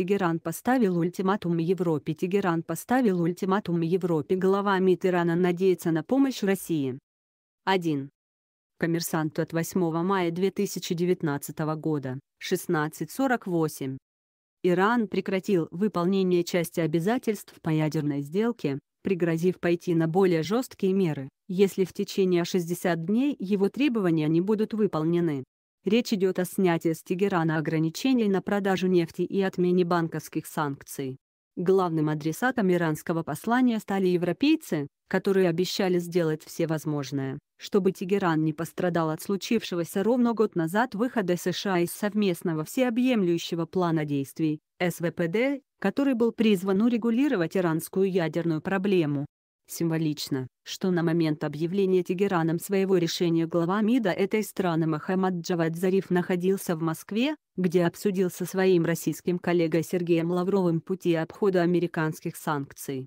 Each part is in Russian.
Тегеран поставил ультиматум Европе Тегеран поставил ультиматум Европе Глава МИД Ирана надеется на помощь России. 1. Коммерсант от 8 мая 2019 года, 16.48. Иран прекратил выполнение части обязательств по ядерной сделке, пригрозив пойти на более жесткие меры, если в течение 60 дней его требования не будут выполнены. Речь идет о снятии с Тегерана ограничений на продажу нефти и отмене банковских санкций. Главным адресатом иранского послания стали европейцы, которые обещали сделать все возможное, чтобы Тегеран не пострадал от случившегося ровно год назад выхода США из совместного всеобъемлющего плана действий, СВПД, который был призван урегулировать иранскую ядерную проблему. Символично, что на момент объявления Тегераном своего решения глава МИДа этой страны Мохаммад Джавад Зариф находился в Москве, где обсудил со своим российским коллегой Сергеем Лавровым пути обхода американских санкций.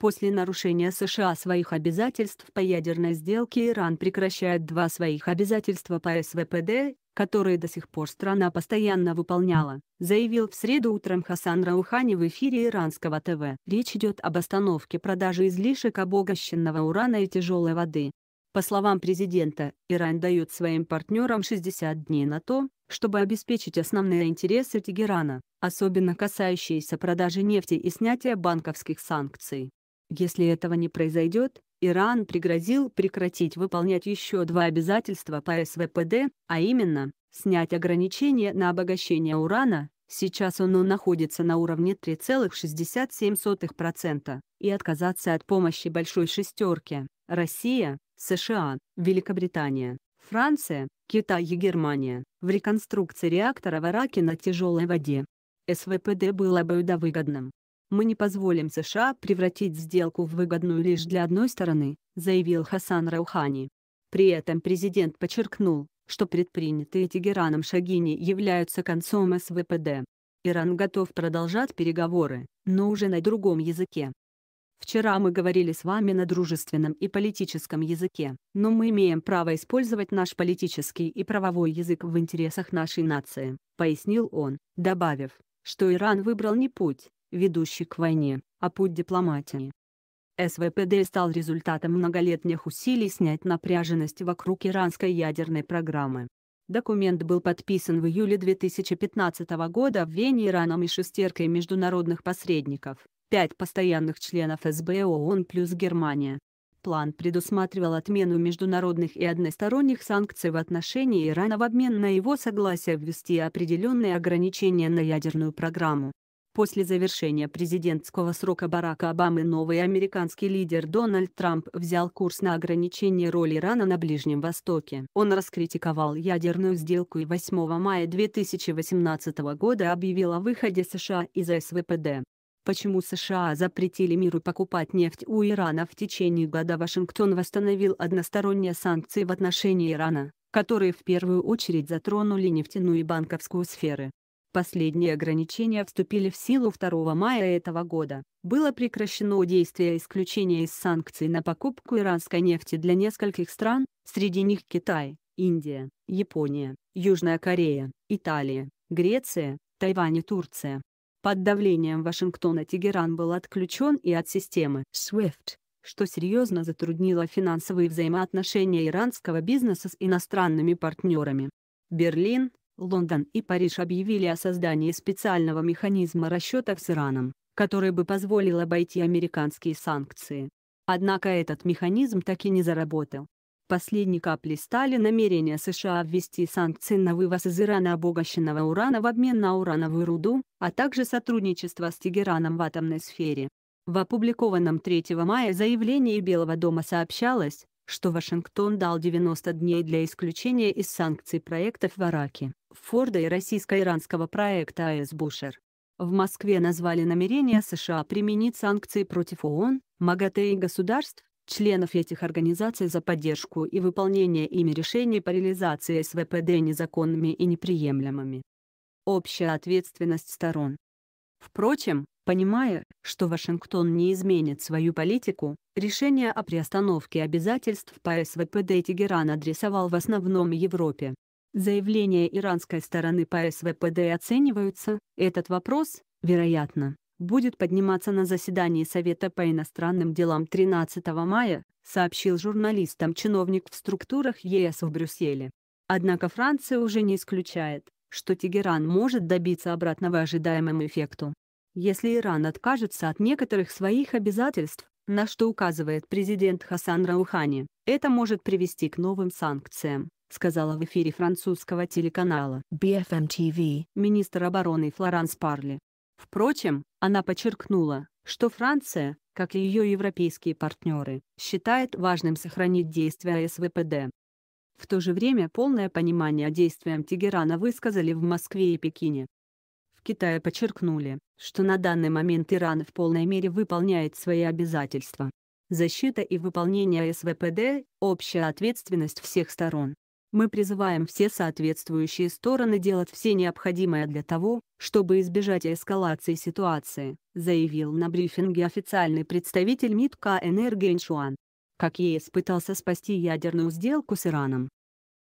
После нарушения США своих обязательств по ядерной сделке Иран прекращает два своих обязательства по СВПД которые до сих пор страна постоянно выполняла, заявил в среду утром Хасан Раухани в эфире иранского ТВ. Речь идет об остановке продажи излишек обогащенного урана и тяжелой воды. По словам президента, Иран дает своим партнерам 60 дней на то, чтобы обеспечить основные интересы Тегерана, особенно касающиеся продажи нефти и снятия банковских санкций. Если этого не произойдет, Иран пригрозил прекратить выполнять еще два обязательства по СВПД, а именно, снять ограничения на обогащение урана, сейчас оно находится на уровне 3,67%, и отказаться от помощи «Большой шестерки» – Россия, США, Великобритания, Франция, Китай и Германия – в реконструкции реактора в Ираке на тяжелой воде. СВПД было бы удовыгодным, мы не позволим США превратить сделку в выгодную лишь для одной стороны, заявил Хасан Раухани. При этом президент подчеркнул, что предпринятые Тегераном шаги не являются концом СВПД. Иран готов продолжать переговоры, но уже на другом языке. Вчера мы говорили с вами на дружественном и политическом языке, но мы имеем право использовать наш политический и правовой язык в интересах нашей нации, пояснил он, добавив, что Иран выбрал не путь, ведущий к войне, а путь дипломатии. СВПД стал результатом многолетних усилий снять напряженность вокруг иранской ядерной программы. Документ был подписан в июле 2015 года в Вене Ираном и шестеркой международных посредников, пять постоянных членов СБ ООН плюс Германия. План предусматривал отмену международных и односторонних санкций в отношении Ирана в обмен на его согласие ввести определенные ограничения на ядерную программу. После завершения президентского срока Барака Обамы новый американский лидер Дональд Трамп взял курс на ограничение роли Ирана на Ближнем Востоке. Он раскритиковал ядерную сделку и 8 мая 2018 года объявил о выходе США из СВПД. Почему США запретили миру покупать нефть у Ирана в течение года Вашингтон восстановил односторонние санкции в отношении Ирана, которые в первую очередь затронули нефтяную и банковскую сферы. Последние ограничения вступили в силу 2 мая этого года. Было прекращено действие исключения из санкций на покупку иранской нефти для нескольких стран, среди них Китай, Индия, Япония, Южная Корея, Италия, Греция, Тайвань и Турция. Под давлением Вашингтона Тегеран был отключен и от системы SWIFT, что серьезно затруднило финансовые взаимоотношения иранского бизнеса с иностранными партнерами. Берлин, Лондон и Париж объявили о создании специального механизма расчетов с Ираном, который бы позволил обойти американские санкции. Однако этот механизм так и не заработал. Последней каплей стали намерения США ввести санкции на вывоз из Ирана обогащенного урана в обмен на урановую руду, а также сотрудничество с Тегераном в атомной сфере. В опубликованном 3 мая заявлении Белого дома сообщалось, что Вашингтон дал 90 дней для исключения из санкций проектов в Ираке. Форда и российско-иранского проекта АЭС «Бушер». В Москве назвали намерение США применить санкции против ООН, МАГАТЭ и государств, членов этих организаций за поддержку и выполнение ими решений по реализации СВПД незаконными и неприемлемыми. Общая ответственность сторон. Впрочем, понимая, что Вашингтон не изменит свою политику, решение о приостановке обязательств по СВПД Тегеран адресовал в основном Европе. Заявления иранской стороны по СВПД оцениваются, этот вопрос, вероятно, будет подниматься на заседании Совета по иностранным делам 13 мая, сообщил журналистам чиновник в структурах ЕС в Брюсселе. Однако Франция уже не исключает, что Тегеран может добиться обратного ожидаемому эффекту. Если Иран откажется от некоторых своих обязательств, на что указывает президент Хасан Раухани, это может привести к новым санкциям, сказала в эфире французского телеканала BFM TV министр обороны Флоранс Парли. Впрочем, она подчеркнула, что Франция, как и ее европейские партнеры, считает важным сохранить действия СВПД. В то же время полное понимание действиям Тегерана высказали в Москве и Пекине. В Китае подчеркнули, что на данный момент Иран в полной мере выполняет свои обязательства. Защита и выполнение СВПД – общая ответственность всех сторон мы призываем все соответствующие стороны делать все необходимое для того, чтобы избежать эскалации ситуации, заявил на брифинге официальный представитель МИД КНР Геншуан. Как ЕС пытался спасти ядерную сделку с Ираном.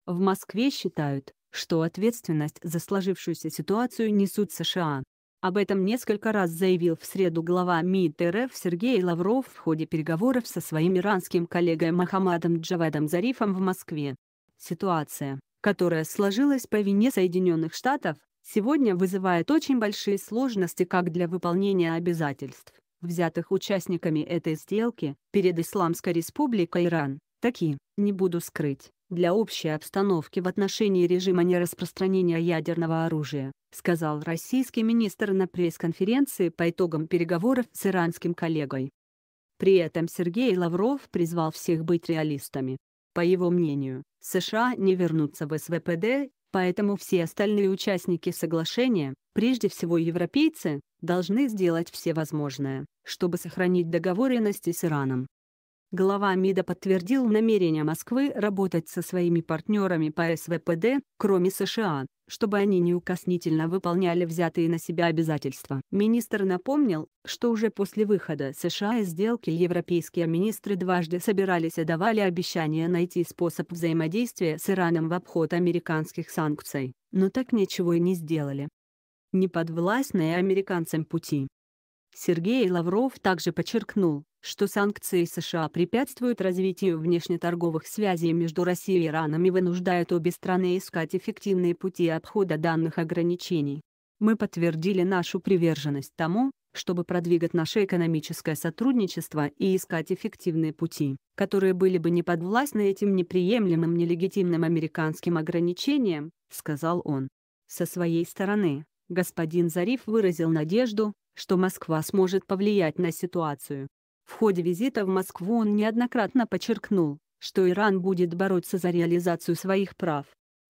В Москве считают, что ответственность за сложившуюся ситуацию несут США. Об этом несколько раз заявил в среду глава МИД РФ Сергей Лавров в ходе переговоров со своим иранским коллегой Мохаммадом Джавадом Зарифом в Москве. Ситуация, которая сложилась по вине Соединенных Штатов, сегодня вызывает очень большие сложности как для выполнения обязательств, взятых участниками этой сделки, перед Исламской Республикой Иран, так и, не буду скрыть, для общей обстановки в отношении режима нераспространения ядерного оружия, сказал российский министр на пресс-конференции по итогам переговоров с иранским коллегой. При этом Сергей Лавров призвал всех быть реалистами. По его мнению, США не вернутся в СВПД, поэтому все остальные участники соглашения, прежде всего европейцы, должны сделать все возможное, чтобы сохранить договоренности с Ираном. Глава МИДа подтвердил намерение Москвы работать со своими партнерами по СВПД, кроме США, чтобы они неукоснительно выполняли взятые на себя обязательства. Министр напомнил, что уже после выхода США из сделки европейские министры дважды собирались и давали обещание найти способ взаимодействия с Ираном в обход американских санкций, но так ничего и не сделали. Неподвластные американцам пути Сергей Лавров также подчеркнул, что санкции США препятствуют развитию внешнеторговых связей между Россией и Ираном и вынуждают обе страны искать эффективные пути обхода данных ограничений. Мы подтвердили нашу приверженность тому, чтобы продвигать наше экономическое сотрудничество и искать эффективные пути, которые были бы не подвластны этим неприемлемым нелегитимным американским ограничениям, сказал он. Со своей стороны, господин Зариф выразил надежду, что Москва сможет повлиять на ситуацию. В ходе визита в Москву он неоднократно подчеркнул, что Иран будет бороться за реализацию своих прав.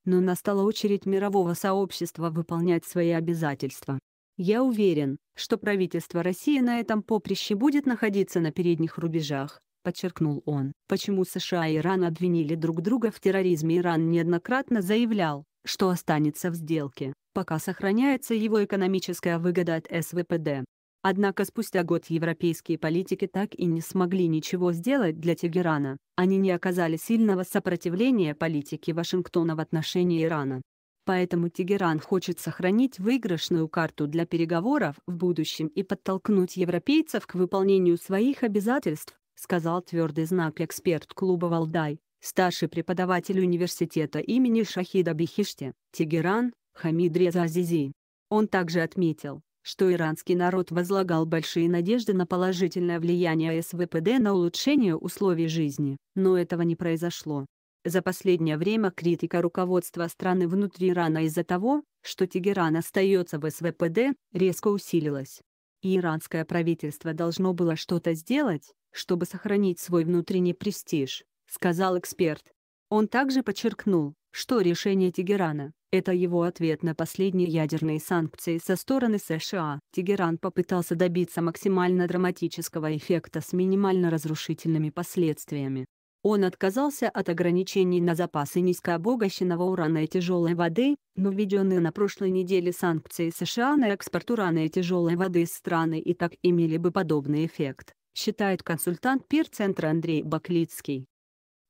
Но настала очередь мирового сообщества выполнять свои обязательства. Я уверен, что правительство России на этом поприще будет находиться на передних рубежах, подчеркнул он. Почему США и Иран обвинили друг друга в терроризме Иран неоднократно заявлял, что останется в сделке, пока сохраняется его экономическая выгода от СВПД. Однако спустя год европейские политики так и не смогли ничего сделать для Тегерана, они не оказали сильного сопротивления политике Вашингтона в отношении Ирана. Поэтому Тегеран хочет сохранить выигрышную карту для переговоров в будущем и подтолкнуть европейцев к выполнению своих обязательств, сказал твердый знак эксперт клуба «Валдай», старший преподаватель университета имени Шахида Бихиште, Тегеран, Хамид Азизи. Он также отметил, что иранский народ возлагал большие надежды на положительное влияние СВПД на улучшение условий жизни, но этого не произошло. За последнее время критика руководства страны внутри Ирана из-за того, что Тегеран остается в СВПД, резко усилилась. И иранское правительство должно было что-то сделать, чтобы сохранить свой внутренний престиж, сказал эксперт. Он также подчеркнул, что решение Тегерана – это его ответ на последние ядерные санкции со стороны США. Тегеран попытался добиться максимально драматического эффекта с минимально разрушительными последствиями. Он отказался от ограничений на запасы низкообогащенного урана и тяжелой воды, но введенные на прошлой неделе санкции США на экспорт урана и тяжелой воды из страны и так имели бы подобный эффект, считает консультант пир-центра Андрей Баклицкий.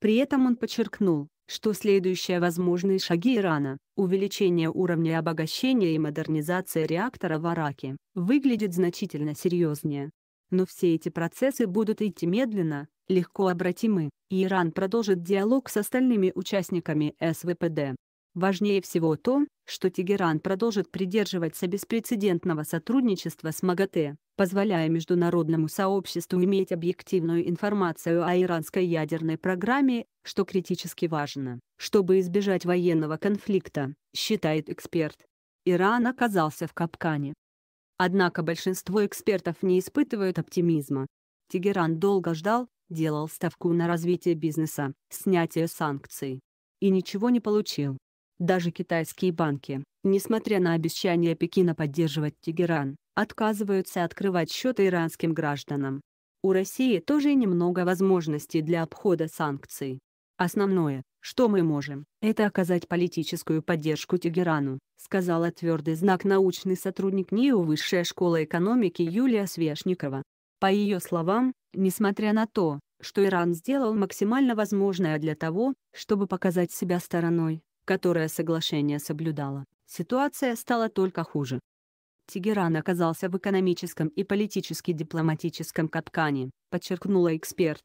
При этом он подчеркнул, что следующие возможные шаги Ирана – увеличение уровня обогащения и модернизация реактора в Араке – выглядят значительно серьезнее. Но все эти процессы будут идти медленно, легко обратимы, и Иран продолжит диалог с остальными участниками СВПД. Важнее всего то, что Тегеран продолжит придерживаться беспрецедентного сотрудничества с МАГАТЭ, позволяя международному сообществу иметь объективную информацию о иранской ядерной программе, что критически важно, чтобы избежать военного конфликта, считает эксперт. Иран оказался в капкане. Однако большинство экспертов не испытывают оптимизма. Тегеран долго ждал, делал ставку на развитие бизнеса, снятие санкций. И ничего не получил даже китайские банки, несмотря на обещание Пекина поддерживать Тегеран, отказываются открывать счеты иранским гражданам. У России тоже немного возможностей для обхода санкций. Основное, что мы можем, это оказать политическую поддержку Тегерану, сказала твердый знак научный сотрудник НИУ Высшая школа экономики Юлия Свешникова. По ее словам, несмотря на то, что Иран сделал максимально возможное для того, чтобы показать себя стороной, которое соглашение соблюдала, ситуация стала только хуже. Тегеран оказался в экономическом и политически-дипломатическом капкане, подчеркнула эксперт.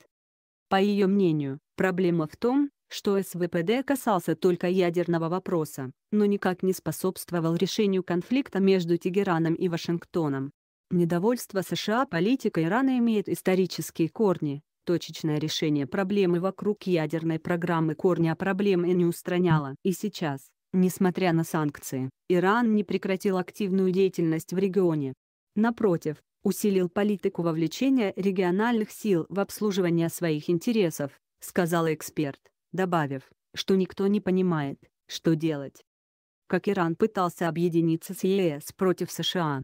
По ее мнению, проблема в том, что СВПД касался только ядерного вопроса, но никак не способствовал решению конфликта между Тегераном и Вашингтоном. Недовольство США политикой Ирана имеет исторические корни, точечное решение проблемы вокруг ядерной программы корня а проблемы не устраняло. И сейчас, несмотря на санкции, Иран не прекратил активную деятельность в регионе. Напротив, усилил политику вовлечения региональных сил в обслуживание своих интересов, сказал эксперт, добавив, что никто не понимает, что делать. Как Иран пытался объединиться с ЕС против США.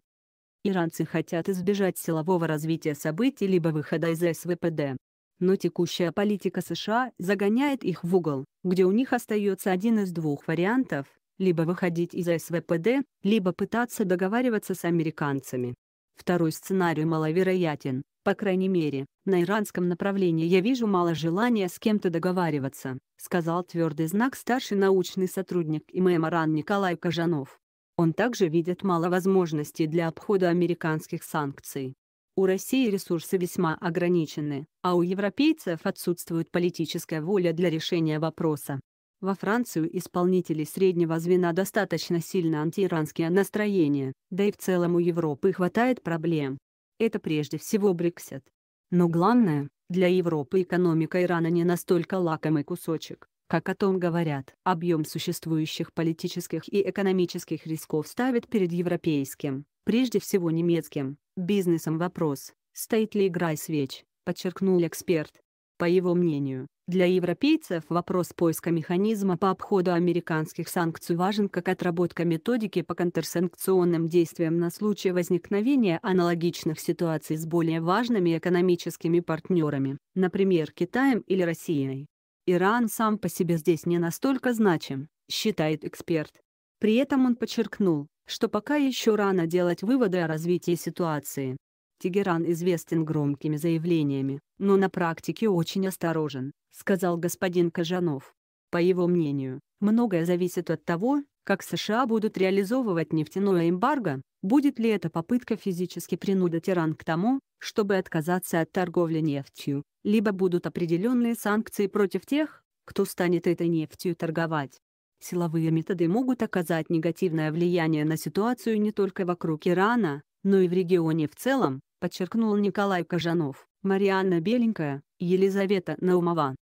Иранцы хотят избежать силового развития событий либо выхода из СВПД, но текущая политика США загоняет их в угол, где у них остается один из двух вариантов – либо выходить из СВПД, либо пытаться договариваться с американцами. Второй сценарий маловероятен, по крайней мере, на иранском направлении я вижу мало желания с кем-то договариваться, сказал твердый знак старший научный сотрудник ИММ Ран Николай Кожанов. Он также видит мало возможностей для обхода американских санкций. У России ресурсы весьма ограничены, а у европейцев отсутствует политическая воля для решения вопроса. Во Францию исполнителей среднего звена достаточно сильно антииранские настроения, да и в целом у Европы хватает проблем. Это прежде всего Брексит. Но главное, для Европы экономика Ирана не настолько лакомый кусочек, как о том говорят. Объем существующих политических и экономических рисков ставит перед европейским Прежде всего немецким бизнесом вопрос, стоит ли игра свеч, подчеркнул эксперт. По его мнению, для европейцев вопрос поиска механизма по обходу американских санкций важен как отработка методики по контрсанкционным действиям на случай возникновения аналогичных ситуаций с более важными экономическими партнерами, например, Китаем или Россией. Иран сам по себе здесь не настолько значим, считает эксперт. При этом он подчеркнул, что пока еще рано делать выводы о развитии ситуации. Тегеран известен громкими заявлениями, но на практике очень осторожен, сказал господин Кожанов. По его мнению, многое зависит от того, как США будут реализовывать нефтяное эмбарго, будет ли это попытка физически принудить Иран к тому, чтобы отказаться от торговли нефтью, либо будут определенные санкции против тех, кто станет этой нефтью торговать. Силовые методы могут оказать негативное влияние на ситуацию не только вокруг Ирана, но и в регионе в целом, подчеркнул Николай Кожанов, Марианна Беленькая, Елизавета Наумова.